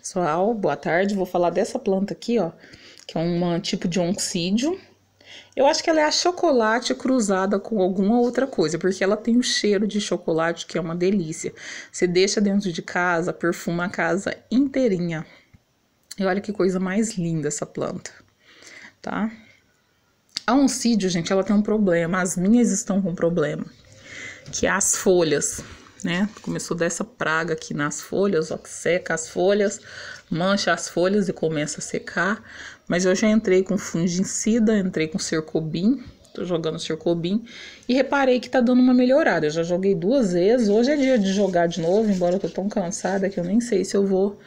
Pessoal, boa tarde. Vou falar dessa planta aqui, ó, que é um tipo de oncídio. Eu acho que ela é a chocolate cruzada com alguma outra coisa, porque ela tem um cheiro de chocolate que é uma delícia. Você deixa dentro de casa, perfuma a casa inteirinha. E olha que coisa mais linda essa planta, tá? A oncídio, gente, ela tem um problema. As minhas estão com problema, que é as folhas né? Começou dessa praga aqui nas folhas, ó, que seca as folhas, mancha as folhas e começa a secar. Mas eu já entrei com fungicida, entrei com cercobim, tô jogando cercobim e reparei que tá dando uma melhorada. Eu já joguei duas vezes, hoje é dia de jogar de novo, embora eu tô tão cansada que eu nem sei se eu vou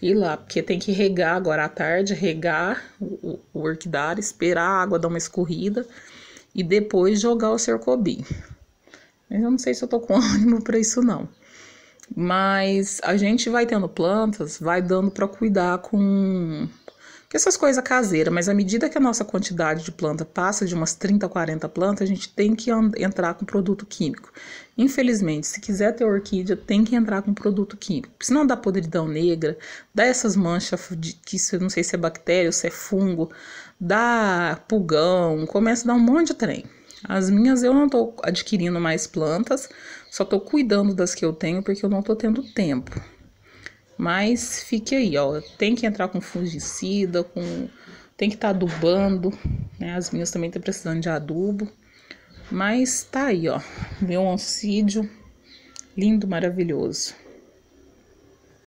ir lá, porque tem que regar agora à tarde, regar o, o orquidário, esperar a água dar uma escorrida e depois jogar o cercobim. Mas eu não sei se eu tô com ânimo para isso não. Mas a gente vai tendo plantas, vai dando para cuidar com que essas coisas caseiras, mas à medida que a nossa quantidade de planta passa de umas 30, 40 plantas, a gente tem que entrar com produto químico. Infelizmente, se quiser ter orquídea, tem que entrar com produto químico. Senão dá podridão negra, dá essas manchas de, que eu não sei se é bactéria ou se é fungo, dá pulgão, começa a dar um monte de trem. As minhas eu não tô adquirindo mais plantas, só tô cuidando das que eu tenho porque eu não tô tendo tempo. Mas fique aí, ó. Tem que entrar com fungicida, com tem que estar tá adubando, né? As minhas também estão tá precisando de adubo. Mas tá aí, ó. Meu oncídio lindo, maravilhoso.